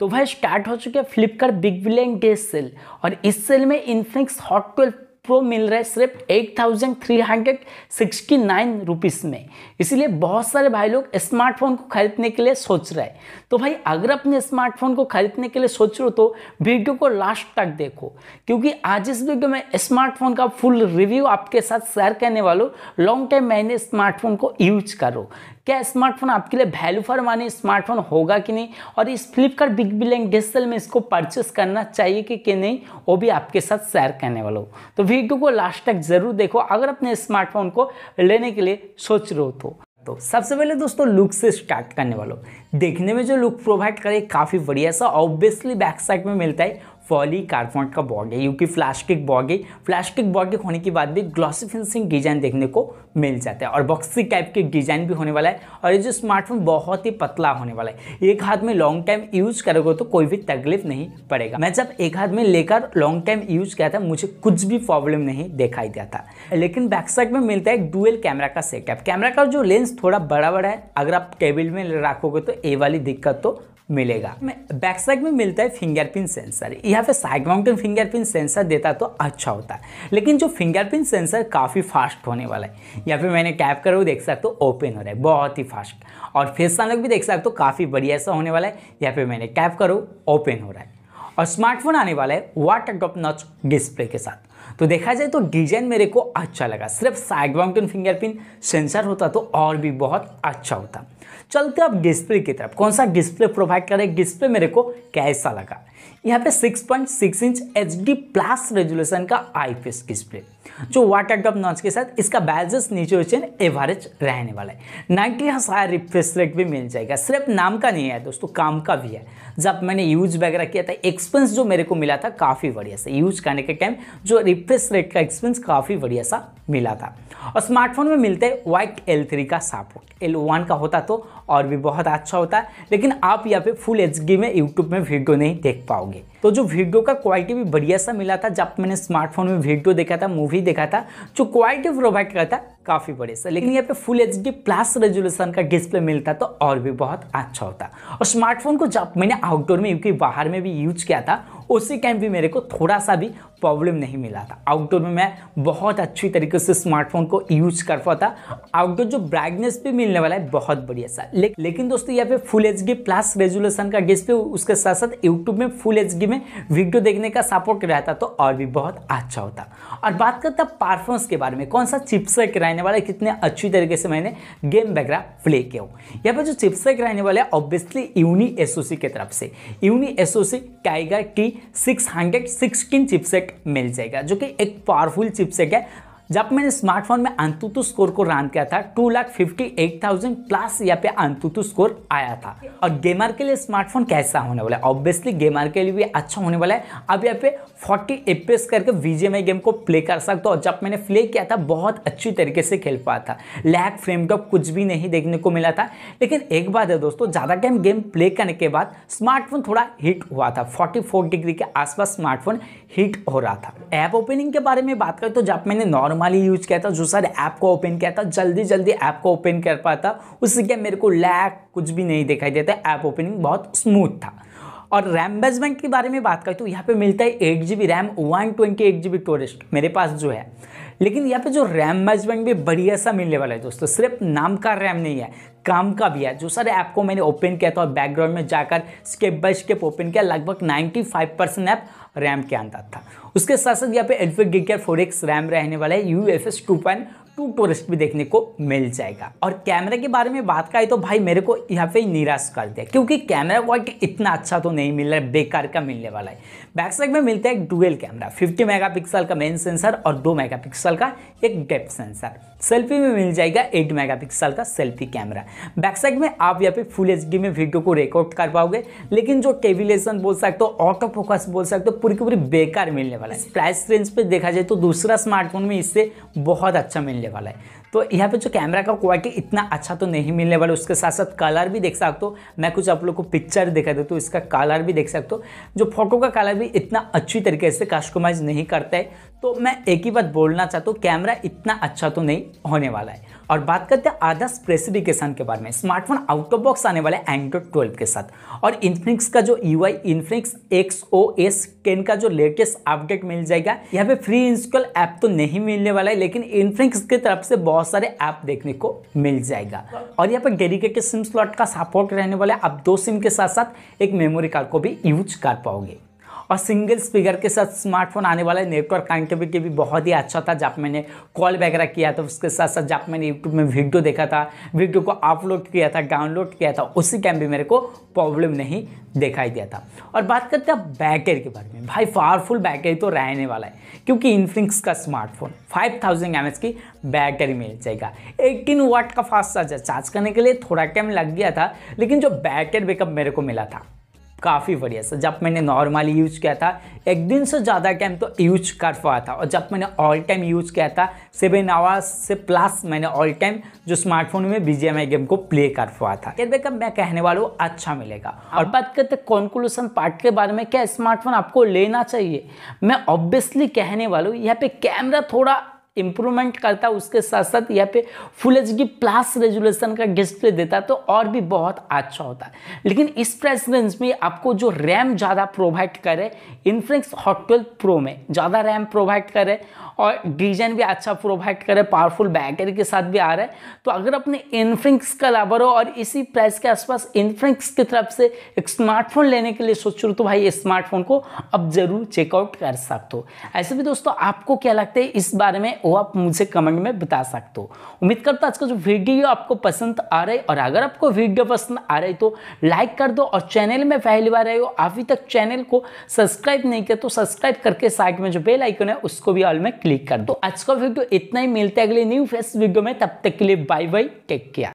तो भाई स्टार्ट हो चुके हैं Flipkart Big Billion Day sale और इस सेल में इन्फिनिक्स हॉट ट्वेल्व प्रो मिल रहा है सिर्फ 8369 थाउजेंड में इसीलिए बहुत सारे भाई लोग स्मार्टफोन को खरीदने के लिए सोच रहे हैं तो भाई अगर अपने स्मार्टफोन को खरीदने के लिए सोच रहे हो तो वीडियो को लास्ट तक देखो क्योंकि आज इस वीडियो में स्मार्टफोन का फुल रिव्यू आपके साथ शेयर करने वालों लॉन्ग टाइम मैंने स्मार्टफोन को यूज करो क्या स्मार्टफोन आपके लिए वैल्यू फॉर मानी स्मार्टफोन होगा कि नहीं और इस फ्लिपकार्ट बिग बिल डिजिटल में इसको परचेस करना चाहिए कि, कि नहीं वो भी आपके साथ शेयर करने वाला हो तो वीडियो को लास्ट तक ज़रूर देखो अगर अपने स्मार्टफोन को लेने के लिए सोच रहे हो तो तो सबसे पहले दोस्तों लुक से स्टार्ट करने वालों देखने में जो लुक प्रोवाइड करे काफ़ी बढ़िया सा ऑब्वियसली बैक साइड में मिलता है फॉलीकार्बोनेट का बॉग है क्योंकि फ्लास्टिक बॉग है फ्लास्टिक बॉग होने के बाद भी ग्लॉसिफिनसिंग डिजाइन देखने को मिल जाता है और बॉक्सी टाइप के डिजाइन भी होने वाला है और ये जो स्मार्टफोन बहुत ही पतला होने वाला है एक हाथ में लॉन्ग टाइम यूज करोगे तो कोई भी तकलीफ नहीं पड़ेगा मैं जब एक हाथ में लेकर लॉन्ग टाइम यूज किया था मुझे कुछ भी प्रॉब्लम नहीं दिखाई दिया था लेकिन बैकसाइड में मिलता है डुअल कैमरा का सेटअप कैमरा का जो लेंस थोड़ा बड़ा बड़ा है अगर आप टेबल में रखोगे तो ए वाली दिक्कत तो मिलेगा बैक साइड में मिलता है फिंगरप्रिंट सेंसर यहाँ पे साइड माउंटेन फिंगरप्रिंट सेंसर देता तो अच्छा होता है लेकिन जो फिंगरप्रिंट सेंसर काफ़ी फास्ट होने वाला है यहाँ पे मैंने टैप करो देख सकते हो ओपन हो रहा है बहुत ही फास्ट और फेस अनलॉक भी देख सकते हो काफ़ी बढ़िया सा होने वाला है यहाँ पे मैंने टैप करो ओपन हो रहा है और स्मार्टफोन आने वाला है वाटर ड्रॉप नॉच डिस्प्ले के साथ तो देखा जाए तो डिजाइन मेरे को अच्छा लगा सिर्फ साइड माउंटेन फिंगरप्रिंट सेंसर होता तो और भी बहुत अच्छा होता चलते अब डिस्प्ले की तरफ कौन सा डिस्प्ले प्रोवाइड करे डिस्प्ले मेरे को कैसा लगा यहाँ पे 6.6 इंच एच प्लस रेजुलेशन का आईपीएस डिस्प्ले जो वाटर ड्रॉप नॉच के साथ इसका बैजेस नीचे एवरेज रहने वाला है हाँ सारा रिफ्रेश रेट भी मिल जाएगा सिर्फ नाम का नहीं है दोस्तों काम का भी है जब मैंने यूज वगैरह किया था एक्सपेंस जो मेरे को मिला था काफ़ी बढ़िया सा यूज करने के टाइम जो रिफ्रेश रेट का एक्सपेंस काफ़ी बढ़िया सा मिला था और स्मार्टफोन में मिलते हैं वाइट एल थ्री का सपोर्ट एल वन का होता तो और भी बहुत अच्छा होता लेकिन आप यहाँ पे फुल एच में यूट्यूब में वीडियो नहीं देख पाओगे तो जो वीडियो का क्वालिटी भी बढ़िया सा मिला था जब मैंने स्मार्टफोन में वीडियो देखा था मूवी देखा था जो क्वालिटी प्रोवाइड करता था काफ़ी बड़े से लेकिन यहाँ पे full H D plus resolution का डिस्प्ले मिलता तो और भी बहुत अच्छा होता और स्मार्टफोन को जब मैंने आउटडोर में क्योंकि बाहर में भी यूज किया था उसी टाइम भी मेरे को थोड़ा सा भी प्रॉब्लम नहीं मिला था आउटडोर में मैं बहुत अच्छी तरीके से स्मार्टफोन को यूज कर पाता आउटडोर जो ब्राइटनेस भी मिलने वाला है बहुत बढ़िया सा ले, लेकिन दोस्तों यहाँ पे फुल एच प्लस रेजुलेशन का डिस्प्ले उसके साथ साथ यूट्यूब में फुल एच में वीडियो देखने का सपोर्ट रहता तो और भी बहुत अच्छा होता और बात करता परफॉर्मेंस के बारे में कौन सा चिपसेट रहने वाला है कितने अच्छी तरीके से मैंने गेम वगैरह प्ले किया यहाँ पर जो चिपसेट रहने वाला है ऑब्वियसली यूनी एसओसी की तरफ से Uni SoC Tiger T six hundred sixteen chipset मिल जाएगा जो कि एक पावरफुल चिपसेट है जब मैंने स्मार्टफोन में अंतुतु स्कोर को रन किया था two lakh fifty eight thousand plus यहाँ पे अंतुतु स्कोर आया था और गेमर के लिए स्मार्टफोन कैसा होने वाला है ऑब्वियसली गेमर के लिए भी अच्छा होने वाला है अब यहाँ पे फोर्टी एपीएस करके वीजीएमआई गेम को प्ले कर सकते हो और जब मैंने प्ले किया था बहुत अच्छी तरीके से खेल पाया था लैक फ्रेम का कुछ भी नहीं देखने को मिला था लेकिन एक बात है दोस्तों ज़्यादा टाइम गेम प्ले करने के बाद स्मार्टफोन थोड़ा हीट हुआ था फोर्टी फोर डिग्री के आसपास स्मार्टफोन हीट हो रहा था ऐप ओपनिंग के बारे में बात करें तो जब मैंने नॉर्मल नॉर्मली यूज किया था जो सर ऐप को ओपन किया था जल्दी जल्दी ऐप को ओपन कर पाता उससे क्या मेरे को लैक कुछ भी नहीं दिखाई देता ऐप ओपनिंग बहुत स्मूथ था और रैम बेसमेंट के बारे में बात करें तो यहाँ पे मिलता है eight G B RAM one twenty eight G B storage मेरे पास जो है लेकिन यहाँ पे जो रैम मैनेजमेंट भी बढ़िया सा मिलने वाला है दोस्तों सिर्फ नाम का रैम नहीं है काम का भी है जो सारे ऐप को मैंने ओपन किया था और बैकग्राउंड में जाकर स्टेप बाय स्केप ओपन किया लगभग 95 परसेंट ऐप रैम के अंदर था उसके साथ साथ यहाँ पे एल्फे गिगर फोर एक्स रैम रहने वाला है U F S two point two टूरिस्ट भी देखने को मिल जाएगा और कैमरे के बारे में बात करें तो भाई मेरे को यहाँ पे निराश कर दिया क्योंकि कैमरा क्वालिटी इतना अच्छा तो नहीं मिल रहा है बेकार का मिलने वाला है बैक साइड में मिलता है एक डुअल कैमरा 50 मेगापिक्सल का मेन सेंसर और 2 मेगापिक्सल का एक डेप्थ सेंसर सेल्फी में मिल जाएगा 8 मेगापिक्सल का सेल्फी कैमरा बैक साइड में आप यहाँ पे फुल एच में वीडियो को रिकॉर्ड कर पाओगे लेकिन जो टेबिलेशन बोल सकते हो ऑटो फोकस बोल सकते हो पूरी की पूरी बेकार मिलने वाला है प्राइस रेंज पर देखा जाए तो दूसरा स्मार्टफोन में इससे बहुत अच्छा मिलने वाला है तो यहाँ पे जो कैमरा का क्वालिटी इतना अच्छा तो नहीं मिलने वाला उसके साथ साथ कलर भी देख सकते हो मैं कुछ आप लोग को पिक्चर दिखा देता तो इसका कलर भी देख सकते हो जो फोटो का कलर भी इतना अच्छी तरीके से कस्टमाइज नहीं करता है तो मैं एक ही बात बोलना चाहता हूँ कैमरा इतना अच्छा तो नहीं होने वाला है और बात करते हैं आधा स्पेसिफिकेशन के बारे में स्मार्टफोन आउट ऑफ बॉक्स आने वाले एंड्रॉइड ट्वेल्व के साथ और इन्फ्लिक्स का जो U I Infinix X O S ten का जो लेटेस्ट अपडेट मिल जाएगा यहाँ पे फ्री इंस्टॉल ऐप तो नहीं मिलने वाला है लेकिन इन्फ्लिक्स की तरफ से बहुत सारे ऐप देखने को मिल जाएगा और यहाँ पर डेडिकेटेड सिम स्लॉट का सपोर्ट रहने वाला है आप दो सिम के साथ साथ एक मेमोरी कार्ड को भी यूज कर पाओगे और सिंगल स्पीकर के साथ स्मार्टफोन आने वाला है नेटवर्क कनेक्टिविटी भी बहुत ही अच्छा था जब मैंने कॉल वगैरह किया था उसके साथ साथ जब मैंने यूट्यूब में वीडियो देखा था वीडियो को अपलोड किया था डाउनलोड किया था उसी टाइम भी मेरे को प्रॉब्लम नहीं दिखाई दिया था और बात करते हैं बैटरी के बारे में भाई पावरफुल बैटरी तो रहने वाला है क्योंकि इनफिनिक्स का स्मार्टफोन 5000 थाउजेंड की बैटरी मिल जाएगा 18 वाट का फास्ट चार्जर चार्ज करने के लिए थोड़ा टाइम लग गया था लेकिन जो बैटरी बैकअप मेरे को मिला था काफ़ी बढ़िया सर जब मैंने नॉर्मली यूज किया था एक दिन से ज़्यादा टाइम तो यूज कर पाया था और जब मैंने ऑल टाइम यूज किया था सेवन आवर्स से प्लस मैंने ऑल टाइम जो स्मार्टफोन में बी गेम को प्ले कर पाया था क्या देखा मैं कहने वाला हूँ अच्छा मिलेगा हाँ। और बात करते कॉन्क्लूसन पार्ट के बारे में क्या स्मार्टफोन आपको लेना चाहिए मैं ऑब्वियसली कहने वाला हूँ यहाँ पे कैमरा थोड़ा इम्प्रूवमेंट करता उसके साथ साथ यहाँ पे full H D plus resolution का डिस्प्ले देता तो और भी बहुत अच्छा होता लेकिन इस प्राइस रेंज में आपको जो रैम ज़्यादा प्रोवाइड करे इन्फ्लिक्स हॉट ट्वेल्व प्रो में ज़्यादा रैम प्रोवाइड करे और डिजाइन भी अच्छा प्रोवाइड करे पावरफुल बैटरी के साथ भी आ रहा है तो अगर अपने इनफ्रिक्स का लाभर हो और इसी प्राइस के आसपास इनफ्रिक्स की तरफ से एक स्मार्टफोन लेने के लिए सोच रहे तो भाई स्मार्टफोन को अब जरूर चेकआउट कर सकते हो ऐसे भी दोस्तों आपको क्या लगता है इस बारे में वो आप मुझे कमेंट में बता सकते हो उम्मीद करता हूँ आज का जो वीडियो आपको पसंद आ रहा है और अगर आपको वीडियो पसंद आ रही तो लाइक कर दो और चैनल में पहली बार आए हो अभी तक चैनल को सब्सक्राइब नहीं किया तो सब्सक्राइब करके साइड में जो बेल आइकन है उसको भी ऑल में क्लिक कर दो आज का वीडियो इतना ही मिलता है अगले न्यू फेस्ट वीडियो में तब तक के लिए बाय बाय टेक केयर